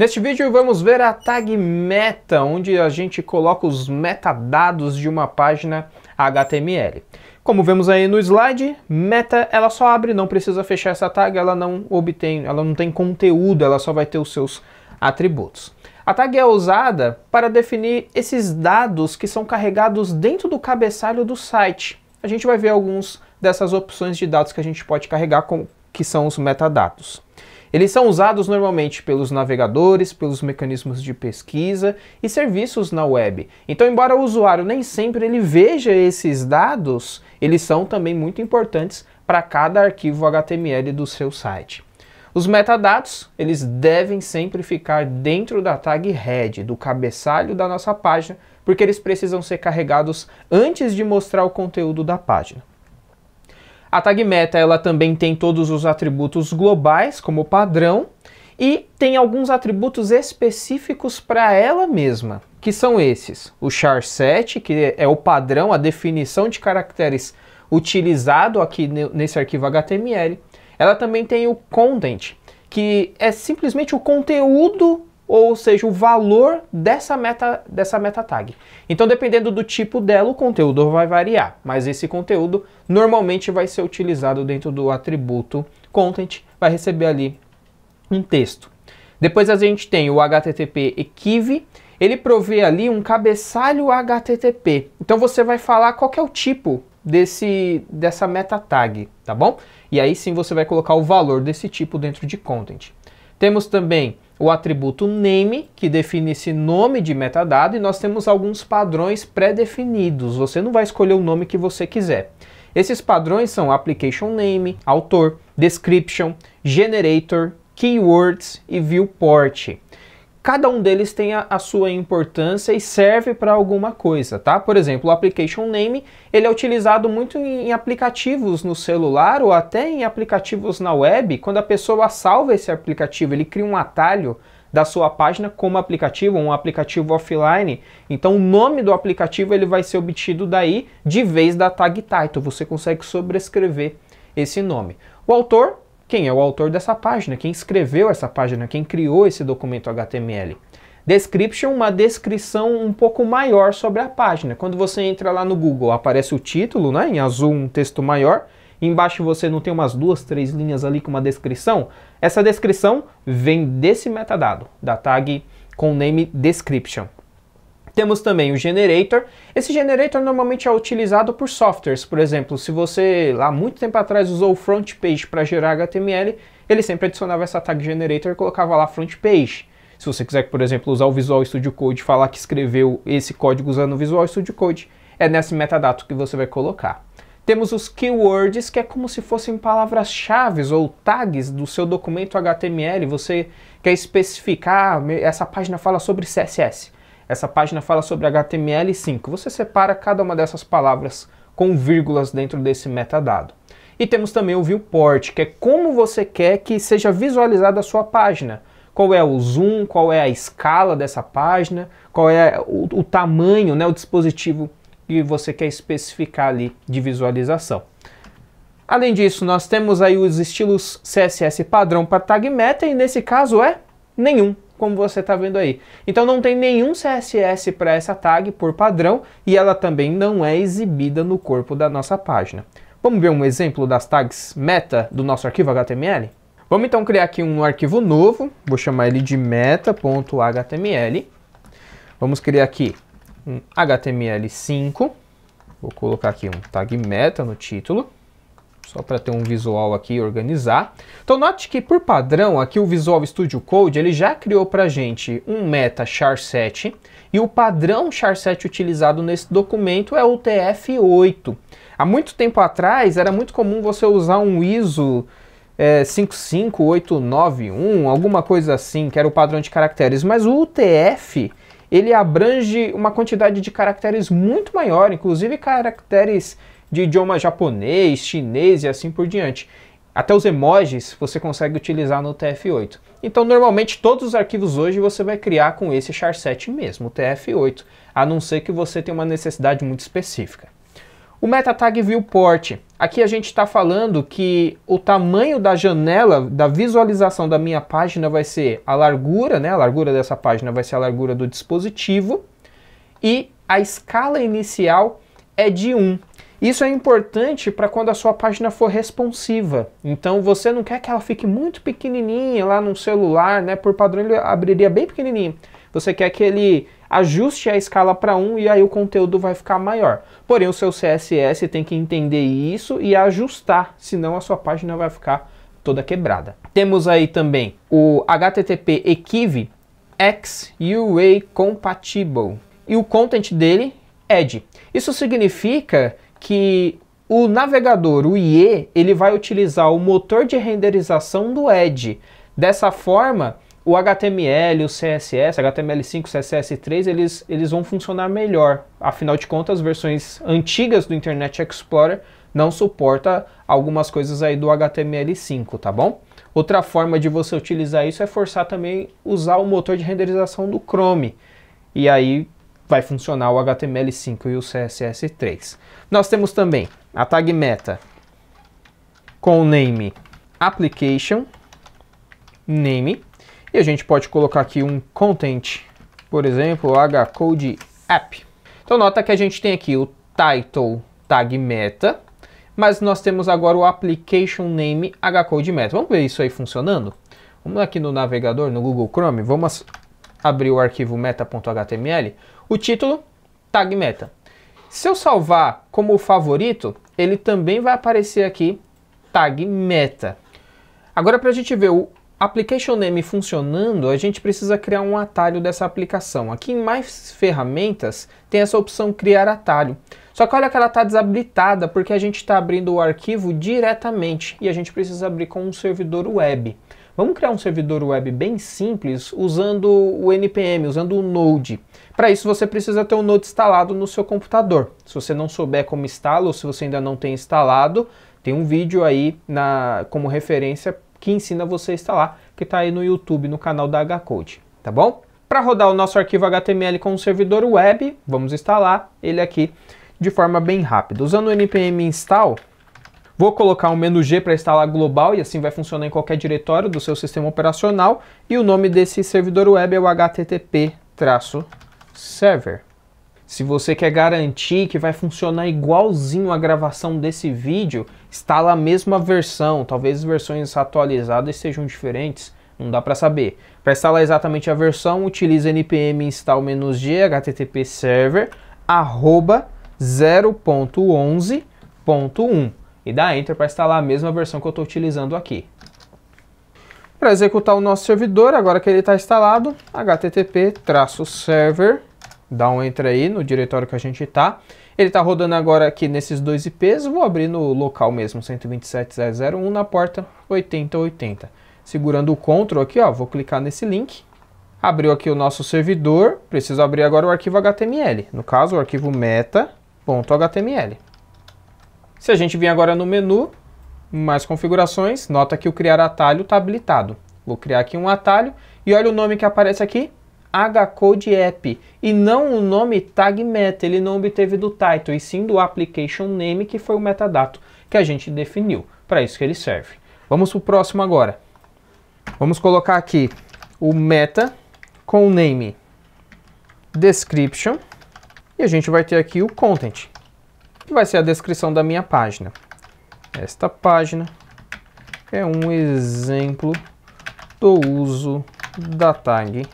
Neste vídeo vamos ver a tag meta, onde a gente coloca os metadados de uma página HTML. Como vemos aí no slide, meta ela só abre, não precisa fechar essa tag, ela não obtém, ela não tem conteúdo, ela só vai ter os seus atributos. A tag é usada para definir esses dados que são carregados dentro do cabeçalho do site. A gente vai ver alguns dessas opções de dados que a gente pode carregar, com, que são os metadados. Eles são usados normalmente pelos navegadores, pelos mecanismos de pesquisa e serviços na web. Então, embora o usuário nem sempre ele veja esses dados, eles são também muito importantes para cada arquivo HTML do seu site. Os metadados, eles devem sempre ficar dentro da tag head, do cabeçalho da nossa página, porque eles precisam ser carregados antes de mostrar o conteúdo da página. A tag meta ela também tem todos os atributos globais como padrão e tem alguns atributos específicos para ela mesma, que são esses: o char set, que é o padrão, a definição de caracteres utilizado aqui nesse arquivo HTML. Ela também tem o content, que é simplesmente o conteúdo ou seja, o valor dessa meta, dessa meta tag. Então, dependendo do tipo dela, o conteúdo vai variar, mas esse conteúdo normalmente vai ser utilizado dentro do atributo content, vai receber ali um texto. Depois a gente tem o HTTP Equiv, ele provê ali um cabeçalho HTTP. Então você vai falar qual é o tipo desse dessa meta tag, tá bom? E aí sim você vai colocar o valor desse tipo dentro de content. Temos também o atributo name, que define esse nome de metadado, e nós temos alguns padrões pré-definidos. Você não vai escolher o nome que você quiser. Esses padrões são application name, autor, description, generator, keywords e viewport cada um deles tem a, a sua importância e serve para alguma coisa, tá? Por exemplo, o application name, ele é utilizado muito em, em, aplicativos no celular ou até em aplicativos na web, quando a pessoa salva esse aplicativo, ele cria um atalho da sua página como aplicativo, um aplicativo offline. Então o nome do aplicativo ele vai ser obtido daí de vez da tag title. Você consegue sobrescrever esse nome. O autor quem é o autor dessa página, quem escreveu essa página, quem criou esse documento HTML. Description, uma descrição um pouco maior sobre a página. Quando você entra lá no Google, aparece o título, né, em azul, um texto maior. Embaixo você não tem umas duas, três linhas ali com uma descrição? Essa descrição vem desse metadado, da tag com name description. Temos também o generator. Esse generator normalmente é utilizado por softwares, por exemplo, se você lá muito tempo atrás usou o front page para gerar HTML, ele sempre adicionava essa tag generator e colocava lá front page. Se você quiser, por exemplo, usar o Visual Studio Code, falar que escreveu esse código usando o Visual Studio Code, é nesse metadato que você vai colocar. Temos os keywords, que é como se fossem palavras-chave ou tags do seu documento HTML. Você quer especificar, essa página fala sobre CSS. Essa página fala sobre HTML5. Você separa cada uma dessas palavras com vírgulas dentro desse metadado. E temos também o viewport, que é como você quer que seja visualizada a sua página. Qual é o zoom, qual é a escala dessa página, qual é o, o tamanho, né, o dispositivo que você quer especificar ali de visualização. Além disso, nós temos aí os estilos CSS padrão para tag meta e nesse caso é nenhum como você está vendo aí. Então não tem nenhum CSS para essa tag por padrão e ela também não é exibida no corpo da nossa página. Vamos ver um exemplo das tags meta do nosso arquivo HTML? Vamos então criar aqui um arquivo novo, vou chamar ele de meta.html. Vamos criar aqui um HTML5, vou colocar aqui um tag meta no título só para ter um visual aqui e organizar. Então note que por padrão aqui o Visual Studio Code ele já criou para gente um meta char7 e o padrão char7 utilizado nesse documento é o TF8. Há muito tempo atrás era muito comum você usar um ISO é, 55891, alguma coisa assim, que era o padrão de caracteres, mas o UTF ele abrange uma quantidade de caracteres muito maior, inclusive caracteres de idioma japonês, chinês e assim por diante. Até os emojis você consegue utilizar no TF8. Então, normalmente, todos os arquivos hoje você vai criar com esse charset mesmo, o TF8, a não ser que você tenha uma necessidade muito específica. O meta tag viewport. Aqui a gente está falando que o tamanho da janela da visualização da minha página vai ser a largura, né? A largura dessa página vai ser a largura do dispositivo e a escala inicial é de 1. Isso é importante para quando a sua página for responsiva. Então você não quer que ela fique muito pequenininha lá no celular, né? Por padrão ele abriria bem pequenininho. Você quer que ele ajuste a escala para 1 um, e aí o conteúdo vai ficar maior. Porém, o seu CSS tem que entender isso e ajustar, senão a sua página vai ficar toda quebrada. Temos aí também o HTTP Equiv ua Compatible e o content dele, Edge. Isso significa que o navegador, o IE, ele vai utilizar o motor de renderização do Edge. Dessa forma, o HTML, o CSS, HTML5, CSS3, eles, eles vão funcionar melhor. Afinal de contas, as versões antigas do Internet Explorer não suporta algumas coisas aí do HTML5, tá bom? Outra forma de você utilizar isso é forçar também usar o motor de renderização do Chrome. E aí vai funcionar o HTML5 e o CSS3. Nós temos também a tag meta com o name application name e a gente pode colocar aqui um content, por exemplo, hcode app. Então nota que a gente tem aqui o title tag meta, mas nós temos agora o application name hcode meta. Vamos ver isso aí funcionando? Vamos aqui no navegador, no Google Chrome, vamos abrir o arquivo meta.html, o título tag meta. Se eu salvar como favorito, ele também vai aparecer aqui tag meta. Agora para a gente ver o application name funcionando, a gente precisa criar um atalho dessa aplicação. Aqui em mais ferramentas tem essa opção criar atalho. Só que olha que ela está desabilitada porque a gente está abrindo o arquivo diretamente e a gente precisa abrir com um servidor web. Vamos criar um servidor web bem simples usando o NPM, usando o Node. Para isso você precisa ter o Node instalado no seu computador. Se você não souber como instala ou se você ainda não tem instalado, tem um vídeo aí na, como referência que ensina você a instalar, que está aí no YouTube, no canal da H-Code, tá bom? Para rodar o nosso arquivo HTML com o servidor web, vamos instalar ele aqui de forma bem rápida. Usando o npm install, Vou colocar um menu G para instalar global e assim vai funcionar em qualquer diretório do seu sistema operacional. E o nome desse servidor web é o http-server. Se você quer garantir que vai funcionar igualzinho a gravação desse vídeo, instala a mesma versão, talvez as versões atualizadas sejam diferentes, não dá para saber. Para instalar exatamente a versão, utiliza npm install -g http server arroba 0.11.1 e dá Enter para instalar a mesma versão que eu estou utilizando aqui. Para executar o nosso servidor, agora que ele está instalado, http-server, dá um Enter aí no diretório que a gente está. Ele está rodando agora aqui nesses dois IPs, vou abrir no local mesmo, 127.0.01 na porta 8080. Segurando o Ctrl aqui, ó, vou clicar nesse link, abriu aqui o nosso servidor, preciso abrir agora o arquivo HTML, no caso o arquivo meta.html. Se a gente vir agora no menu, mais configurações, nota que o criar atalho está habilitado. Vou criar aqui um atalho e olha o nome que aparece aqui, hcodeapp App, e não o nome Tag Meta, ele não obteve do title, e sim do Application Name, que foi o metadato que a gente definiu. Para isso que ele serve. Vamos para o próximo agora. Vamos colocar aqui o meta com o name description, e a gente vai ter aqui o content que vai ser a descrição da minha página. Esta página é um exemplo do uso da tag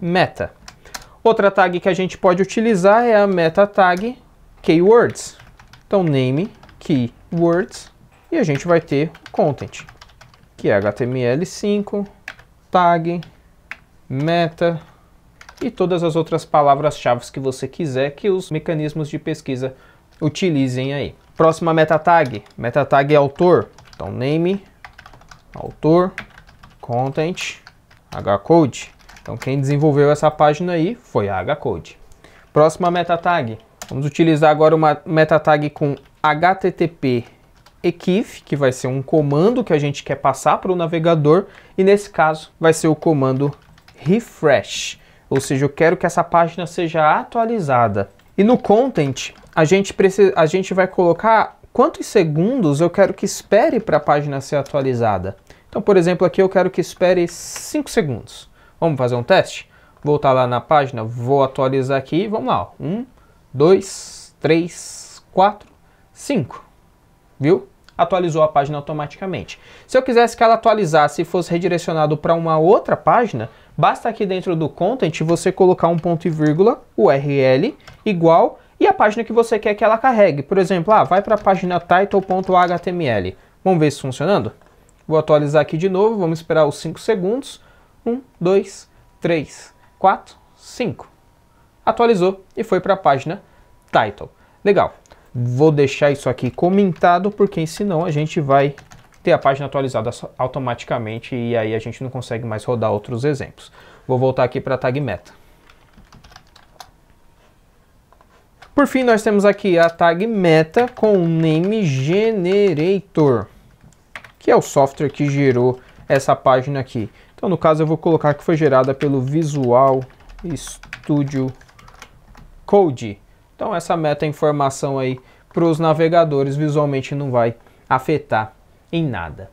meta. Outra tag que a gente pode utilizar é a meta tag keywords. Então name keywords e a gente vai ter content, que é HTML5, tag, meta e todas as outras palavras-chave que você quiser que os mecanismos de pesquisa utilizem aí. Próxima meta tag, meta tag é autor. Então name, autor, content, hcode. Então quem desenvolveu essa página aí foi a hcode. Próxima meta tag, vamos utilizar agora uma meta tag com http EQUIF, que vai ser um comando que a gente quer passar para o navegador, e nesse caso vai ser o comando refresh, ou seja, eu quero que essa página seja atualizada. E no content, a gente, precisa, a gente vai colocar quantos segundos eu quero que espere para a página ser atualizada. Então, por exemplo, aqui eu quero que espere 5 segundos. Vamos fazer um teste? Voltar tá lá na página, vou atualizar aqui, vamos lá. 1, 2, 3, 4, 5. Viu? Atualizou a página automaticamente. Se eu quisesse que ela atualizasse e fosse redirecionado para uma outra página, basta aqui dentro do content você colocar um ponto e vírgula, URL, igual e a página que você quer que ela carregue. Por exemplo, ah, vai para a página title.html. Vamos ver isso funcionando? Vou atualizar aqui de novo, vamos esperar os 5 segundos. 1, 2, 3, 4, 5. Atualizou e foi para a página title. Legal. Vou deixar isso aqui comentado, porque senão a gente vai ter a página atualizada automaticamente e aí a gente não consegue mais rodar outros exemplos. Vou voltar aqui para a tag meta. Por fim, nós temos aqui a tag meta com o name generator, que é o software que gerou essa página aqui. Então, no caso, eu vou colocar que foi gerada pelo Visual Studio Code. Então, essa meta informação aí para os navegadores visualmente não vai afetar em nada.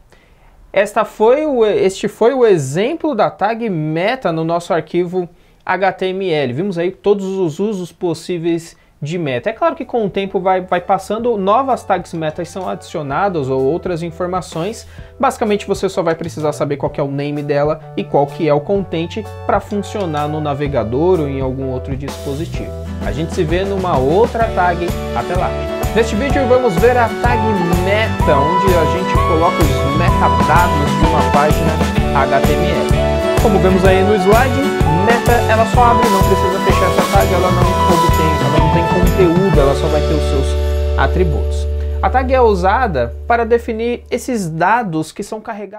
Esta foi o, este foi o exemplo da tag meta no nosso arquivo HTML. Vimos aí todos os usos possíveis de meta. É claro que com o tempo vai, vai passando, novas tags metas são adicionadas ou outras informações. Basicamente você só vai precisar saber qual é o name dela e qual que é o content para funcionar no navegador ou em algum outro dispositivo. A gente se vê numa outra tag. Até lá! Neste vídeo vamos ver a tag meta, onde a gente coloca os metadados de uma página HTML. Como vemos aí no slide, meta ela só abre, não precisa fechar essa tag, ela não conteúdo, ela só vai ter os seus atributos. A tag é usada para definir esses dados que são carregados.